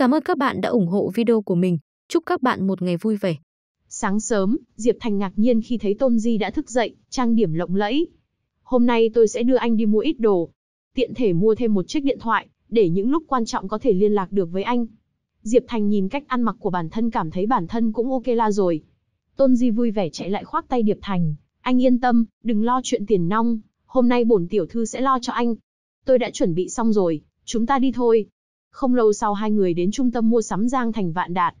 Cảm ơn các bạn đã ủng hộ video của mình. Chúc các bạn một ngày vui vẻ. Sáng sớm, Diệp Thành ngạc nhiên khi thấy Tôn Di đã thức dậy, trang điểm lộng lẫy. Hôm nay tôi sẽ đưa anh đi mua ít đồ. Tiện thể mua thêm một chiếc điện thoại, để những lúc quan trọng có thể liên lạc được với anh. Diệp Thành nhìn cách ăn mặc của bản thân cảm thấy bản thân cũng ok la rồi. Tôn Di vui vẻ chạy lại khoác tay Diệp Thành. Anh yên tâm, đừng lo chuyện tiền nong. Hôm nay bổn tiểu thư sẽ lo cho anh. Tôi đã chuẩn bị xong rồi, chúng ta đi thôi. Không lâu sau hai người đến trung tâm mua sắm Giang Thành Vạn Đạt.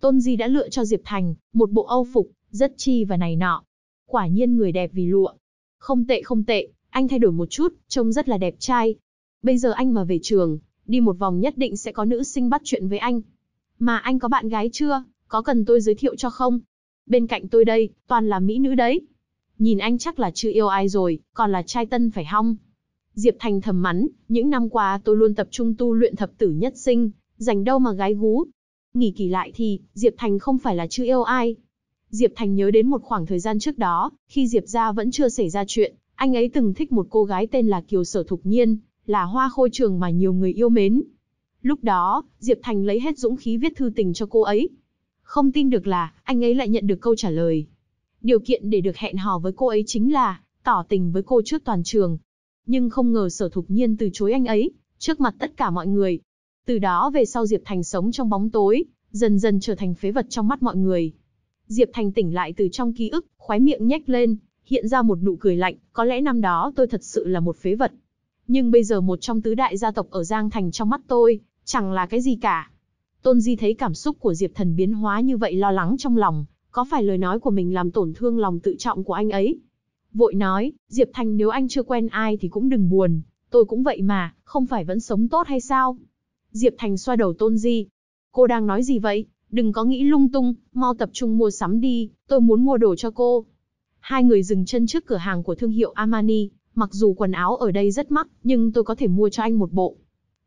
Tôn Di đã lựa cho Diệp Thành một bộ âu phục, rất chi và này nọ. Quả nhiên người đẹp vì lụa. Không tệ không tệ, anh thay đổi một chút, trông rất là đẹp trai. Bây giờ anh mà về trường, đi một vòng nhất định sẽ có nữ sinh bắt chuyện với anh. Mà anh có bạn gái chưa? Có cần tôi giới thiệu cho không? Bên cạnh tôi đây, toàn là mỹ nữ đấy. Nhìn anh chắc là chưa yêu ai rồi, còn là trai tân phải hong. Diệp Thành thầm mắn, những năm qua tôi luôn tập trung tu luyện thập tử nhất sinh, dành đâu mà gái gú. Nghỉ kỳ lại thì, Diệp Thành không phải là chưa yêu ai. Diệp Thành nhớ đến một khoảng thời gian trước đó, khi Diệp gia vẫn chưa xảy ra chuyện, anh ấy từng thích một cô gái tên là Kiều Sở Thục Nhiên, là hoa khôi trường mà nhiều người yêu mến. Lúc đó, Diệp Thành lấy hết dũng khí viết thư tình cho cô ấy. Không tin được là, anh ấy lại nhận được câu trả lời. Điều kiện để được hẹn hò với cô ấy chính là, tỏ tình với cô trước toàn trường, nhưng không ngờ sở thục nhiên từ chối anh ấy, trước mặt tất cả mọi người. Từ đó về sau Diệp Thành sống trong bóng tối, dần dần trở thành phế vật trong mắt mọi người. Diệp Thành tỉnh lại từ trong ký ức, khoái miệng nhếch lên, hiện ra một nụ cười lạnh, có lẽ năm đó tôi thật sự là một phế vật. Nhưng bây giờ một trong tứ đại gia tộc ở Giang Thành trong mắt tôi, chẳng là cái gì cả. Tôn Di thấy cảm xúc của Diệp Thần biến hóa như vậy lo lắng trong lòng, có phải lời nói của mình làm tổn thương lòng tự trọng của anh ấy, Vội nói, Diệp Thành nếu anh chưa quen ai thì cũng đừng buồn, tôi cũng vậy mà, không phải vẫn sống tốt hay sao? Diệp Thành xoa đầu Tôn Di. Cô đang nói gì vậy? Đừng có nghĩ lung tung, mau tập trung mua sắm đi, tôi muốn mua đồ cho cô. Hai người dừng chân trước cửa hàng của thương hiệu Armani, mặc dù quần áo ở đây rất mắc, nhưng tôi có thể mua cho anh một bộ.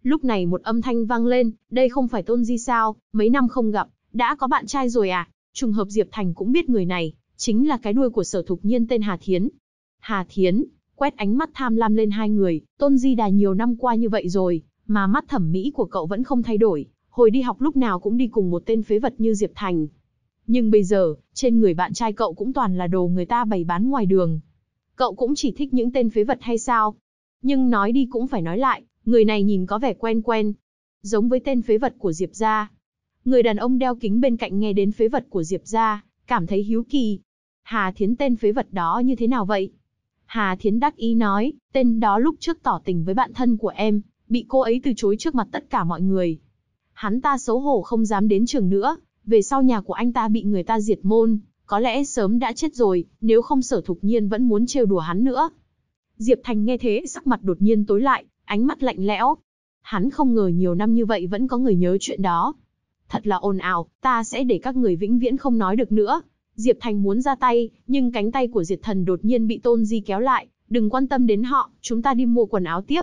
Lúc này một âm thanh vang lên, đây không phải Tôn Di sao, mấy năm không gặp, đã có bạn trai rồi à? Trùng hợp Diệp Thành cũng biết người này, chính là cái đuôi của sở thục nhiên tên Hà Thiến, Hà Thiến, quét ánh mắt tham lam lên hai người, Tôn Di Đà nhiều năm qua như vậy rồi, mà mắt thẩm mỹ của cậu vẫn không thay đổi, hồi đi học lúc nào cũng đi cùng một tên phế vật như Diệp Thành. Nhưng bây giờ, trên người bạn trai cậu cũng toàn là đồ người ta bày bán ngoài đường. Cậu cũng chỉ thích những tên phế vật hay sao? Nhưng nói đi cũng phải nói lại, người này nhìn có vẻ quen quen. Giống với tên phế vật của Diệp Gia. Người đàn ông đeo kính bên cạnh nghe đến phế vật của Diệp Gia, cảm thấy hiếu kỳ. Hà Thiến tên phế vật đó như thế nào vậy? Hà Thiến đắc ý nói, tên đó lúc trước tỏ tình với bạn thân của em, bị cô ấy từ chối trước mặt tất cả mọi người. Hắn ta xấu hổ không dám đến trường nữa, về sau nhà của anh ta bị người ta diệt môn, có lẽ sớm đã chết rồi, nếu không sở thục nhiên vẫn muốn trêu đùa hắn nữa. Diệp Thành nghe thế sắc mặt đột nhiên tối lại, ánh mắt lạnh lẽo. Hắn không ngờ nhiều năm như vậy vẫn có người nhớ chuyện đó. Thật là ồn ào, ta sẽ để các người vĩnh viễn không nói được nữa. Diệp Thành muốn ra tay, nhưng cánh tay của Diệt Thần đột nhiên bị Tôn Di kéo lại, đừng quan tâm đến họ, chúng ta đi mua quần áo tiếp.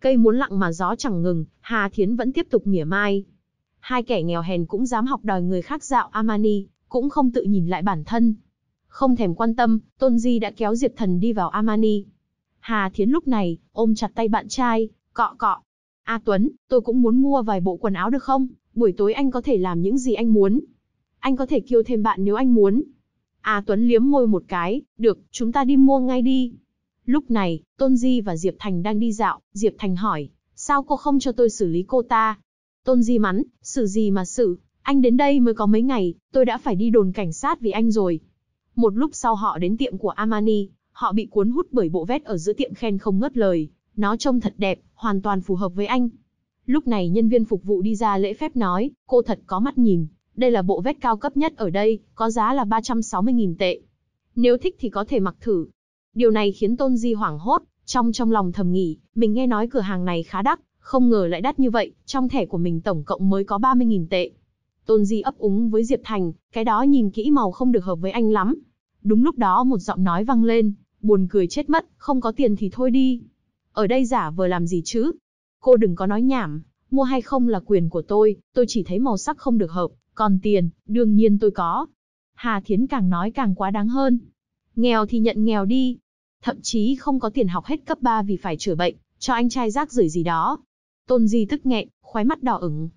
Cây muốn lặng mà gió chẳng ngừng, Hà Thiến vẫn tiếp tục mỉa mai. Hai kẻ nghèo hèn cũng dám học đòi người khác dạo Amani, cũng không tự nhìn lại bản thân. Không thèm quan tâm, Tôn Di đã kéo Diệp Thần đi vào Amani. Hà Thiến lúc này, ôm chặt tay bạn trai, cọ cọ. A Tuấn, tôi cũng muốn mua vài bộ quần áo được không? Buổi tối anh có thể làm những gì anh muốn anh có thể kêu thêm bạn nếu anh muốn. À Tuấn liếm môi một cái, được, chúng ta đi mua ngay đi. Lúc này, Tôn Di và Diệp Thành đang đi dạo, Diệp Thành hỏi, sao cô không cho tôi xử lý cô ta? Tôn Di mắn, xử gì mà xử, anh đến đây mới có mấy ngày, tôi đã phải đi đồn cảnh sát vì anh rồi. Một lúc sau họ đến tiệm của Armani, họ bị cuốn hút bởi bộ vest ở giữa tiệm khen không ngớt lời, nó trông thật đẹp, hoàn toàn phù hợp với anh. Lúc này nhân viên phục vụ đi ra lễ phép nói, cô thật có mắt nhìn, đây là bộ vest cao cấp nhất ở đây, có giá là 360.000 tệ. Nếu thích thì có thể mặc thử. Điều này khiến Tôn Di hoảng hốt, trong trong lòng thầm nghĩ mình nghe nói cửa hàng này khá đắt, không ngờ lại đắt như vậy, trong thẻ của mình tổng cộng mới có 30.000 tệ. Tôn Di ấp úng với Diệp Thành, cái đó nhìn kỹ màu không được hợp với anh lắm. Đúng lúc đó một giọng nói vang lên, buồn cười chết mất, không có tiền thì thôi đi. Ở đây giả vờ làm gì chứ? Cô đừng có nói nhảm, mua hay không là quyền của tôi, tôi chỉ thấy màu sắc không được hợp, còn tiền, đương nhiên tôi có. Hà Thiến càng nói càng quá đáng hơn. Nghèo thì nhận nghèo đi. Thậm chí không có tiền học hết cấp 3 vì phải chữa bệnh, cho anh trai rác rưởi gì đó. Tôn Di tức nghẹn, khóe mắt đỏ ửng.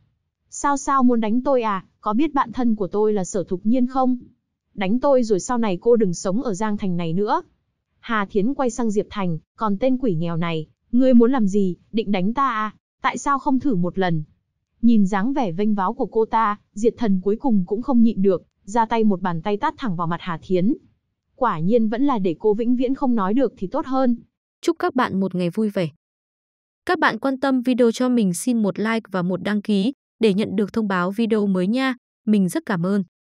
Sao sao muốn đánh tôi à, có biết bạn thân của tôi là sở thục nhiên không? Đánh tôi rồi sau này cô đừng sống ở Giang Thành này nữa. Hà Thiến quay sang Diệp Thành, còn tên quỷ nghèo này, ngươi muốn làm gì, định đánh ta à, tại sao không thử một lần, Nhìn dáng vẻ vênh váo của cô ta, diệt thần cuối cùng cũng không nhịn được, ra tay một bàn tay tát thẳng vào mặt Hà Thiến. Quả nhiên vẫn là để cô vĩnh viễn không nói được thì tốt hơn. Chúc các bạn một ngày vui vẻ. Các bạn quan tâm video cho mình xin một like và một đăng ký để nhận được thông báo video mới nha. Mình rất cảm ơn.